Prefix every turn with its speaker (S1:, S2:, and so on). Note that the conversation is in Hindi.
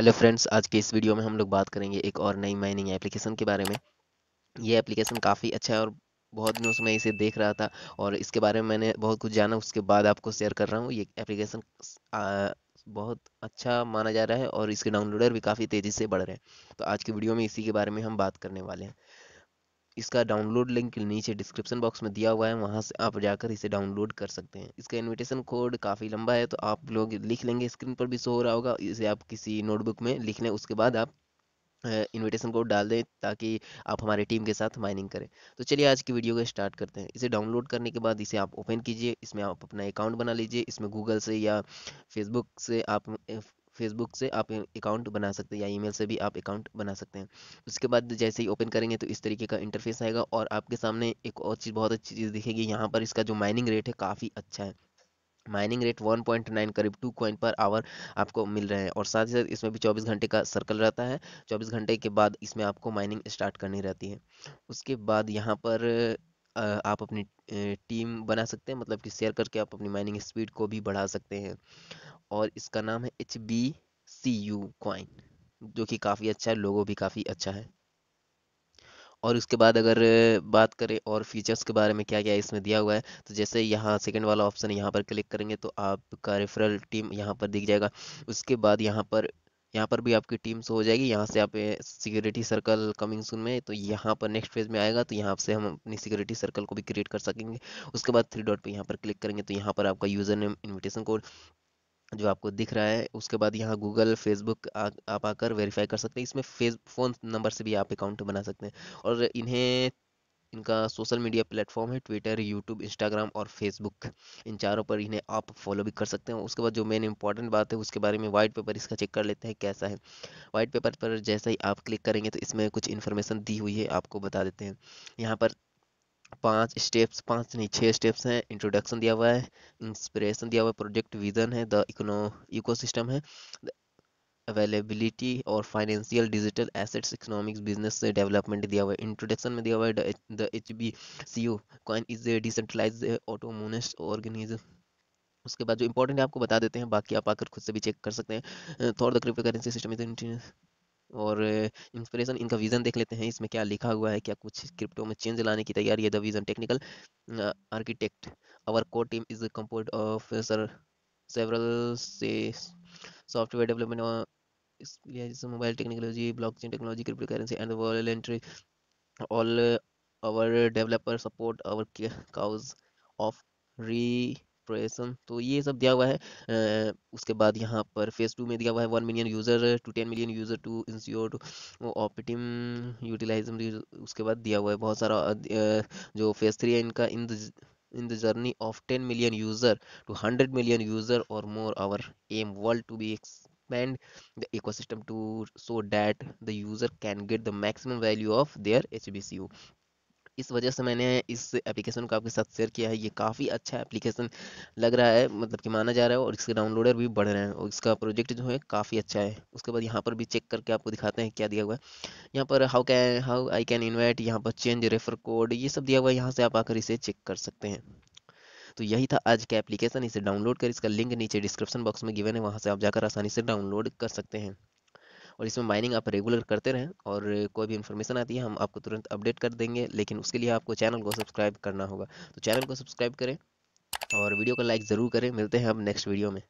S1: हेलो फ्रेंड्स आज के इस वीडियो में हम लोग बात करेंगे एक और नई माइनिंग एप्लीकेशन के बारे में ये एप्लीकेशन काफ़ी अच्छा है और बहुत दिनों से मैं इसे देख रहा था और इसके बारे में मैंने बहुत कुछ जाना उसके बाद आपको शेयर कर रहा हूँ ये एप्लीकेशन बहुत अच्छा माना जा रहा है और इसके डाउनलोडर भी काफ़ी तेज़ी से बढ़ रहे हैं तो आज की वीडियो में इसी के बारे में हम बात करने वाले हैं इसका डाउनलोड लिंक नीचे डिस्क्रिप्शन बॉक्स में दिया हुआ है वहाँ से आप जाकर इसे डाउनलोड कर सकते हैं इसका इन्विटेशन कोड काफ़ी लंबा है तो आप लोग लिख लेंगे स्क्रीन पर भी शो हो रहा होगा इसे आप किसी नोटबुक में लिख लें उसके बाद आप इनविटेशन कोड डाल दें ताकि आप हमारे टीम के साथ माइनिंग करें तो चलिए आज की वीडियो को स्टार्ट करते हैं इसे डाउनलोड करने के बाद इसे आप ओपन कीजिए इसमें आप अपना अकाउंट बना लीजिए इसमें गूगल से या फेसबुक से आप फेसबुक से आप अकाउंट बना सकते हैं या ईमेल से भी आप अकाउंट बना सकते हैं उसके बाद जैसे ही ओपन करेंगे तो इस तरीके का इंटरफेस आएगा और आपके सामने एक और चीज़ बहुत अच्छी चीज़ दिखेगी यहाँ पर इसका जो माइनिंग रेट है काफ़ी अच्छा है माइनिंग रेट 1.9 करीब 2 कॉइन पर आवर आपको मिल रहे हैं और साथ ही साथ इसमें भी 24 घंटे का सर्कल रहता है 24 घंटे के बाद इसमें आपको माइनिंग स्टार्ट करनी रहती है उसके बाद यहाँ पर आप अपनी टीम बना सकते हैं मतलब कि शेयर करके आप अपनी माइनिंग स्पीड को भी बढ़ा सकते हैं और इसका नाम है H B C U coin जो कि काफ़ी अच्छा है लोगो भी काफ़ी अच्छा है और उसके बाद अगर बात करें और फीचर्स के बारे में क्या क्या इसमें दिया हुआ है तो जैसे यहाँ सेकंड वाला ऑप्शन यहाँ पर क्लिक करेंगे तो आपका रेफरल टीम यहाँ पर दिख जाएगा उसके बाद यहाँ पर यहाँ पर भी आपकी टीम शो हो जाएगी यहाँ से आप सिक्योरिटी सर्कल कमिंग सुन में तो यहाँ पर नेक्स्ट फेज में आएगा तो यहाँ से हम अपनी सिक्योरिटी सर्कल को भी क्रिएट कर सकेंगे उसके बाद थ्री डॉट पे यहाँ पर क्लिक करेंगे तो यहाँ पर आपका यूज़र नेम इन्विटेशन कोड जो आपको दिख रहा है उसके बाद यहाँ गूगल फेसबुक आप आकर वेरीफाई कर सकते हैं इसमें फेस फ़ोन नंबर से भी आप अकाउंट बना सकते हैं और इन्हें इनका सोशल मीडिया प्लेटफॉर्म है ट्विटर यूट्यूब इंस्टाग्राम और फेसबुक इन चारों पर इन्हें आप फॉलो भी कर सकते हैं उसके बाद जो मेन इंपॉर्टेंट बात है उसके बारे में वाइट पेपर इसका चेक कर लेते हैं कैसा है वाइट पेपर पर जैसा ही आप क्लिक करेंगे तो इसमें कुछ इन्फॉर्मेशन दी हुई है आपको बता देते हैं यहाँ पर पांच स्टेप्स पांच नहीं छह स्टेप्स हैं इंट्रोडक्शन दिया हुआ है इंस्पिरेशन दिया हुआ है प्रोजेक्ट विजन है द इकोनो इको है अवेलेबिलिटी और financial digital assets economics business development दिया हुआ है इंट्रोडक्शन में दिया हुआ है the H B C O coin is a decentralize autonomous organization उसके बाद जो इंपॉर्टेंट है आपको बता देते हैं बाकी आप आकर खुद से भी चेक कर सकते हैं थोड़ा the cryptocurrency system is और इंस्पिरेशन इनका विज़न देख लेते हैं इसमें क्या लिखा हुआ है क्या कुछ क्रिप्टो में चेंज लाने की तैयारी है the vision technical architect our core team is compose of सर सेवरल से software development mobile technology blockchain technology cryptocurrency and voluntary all our developer support our cause of repression तो ये सब दिया हुआ है उसके बाद यहाँ पर फेस टू में दिया हुआ है one million user to ten million user to ensure to operative utilisation उसके बाद दिया हुआ है बहुत सारा जो फेस थ्री है इनका in in the journey of ten million user to hundred million user और more our aim world to be expand the ecosystem to so that the user can get the maximum value of their H B C U इस वजह से मैंने इस एप्लीकेशन को आपके साथ शेयर किया है ये काफ़ी अच्छा एप्लीकेशन लग रहा है मतलब कि माना जा रहा है और इसके डाउनलोडर भी बढ़ रहे हैं और इसका प्रोजेक्ट जो है काफ़ी अच्छा है उसके बाद यहाँ पर भी चेक करके आपको दिखाते हैं क्या दिया हुआ है यहाँ पर how can how I can invite यहाँ पर चेंज रेफर कोड ये सब दिया हुआ है यहाँ से आप आकर इसे चेक कर सकते हैं तो यही था आज का एप्लीकेशन इसे डाउनलोड कर इसका लिंक नीचे डिस्क्रिप्शन बॉक्स में गिवन है वहाँ से आप जाकर आसानी से डाउनलोड कर सकते हैं और इसमें माइनिंग आप रेगुलर करते रहें और कोई भी इन्फॉर्मेशन आती है हम आपको तुरंत अपडेट कर देंगे लेकिन उसके लिए आपको चैनल को सब्सक्राइब करना होगा तो चैनल को सब्सक्राइब करें और वीडियो को लाइक ज़रूर करें मिलते हैं अब नेक्स्ट वीडियो में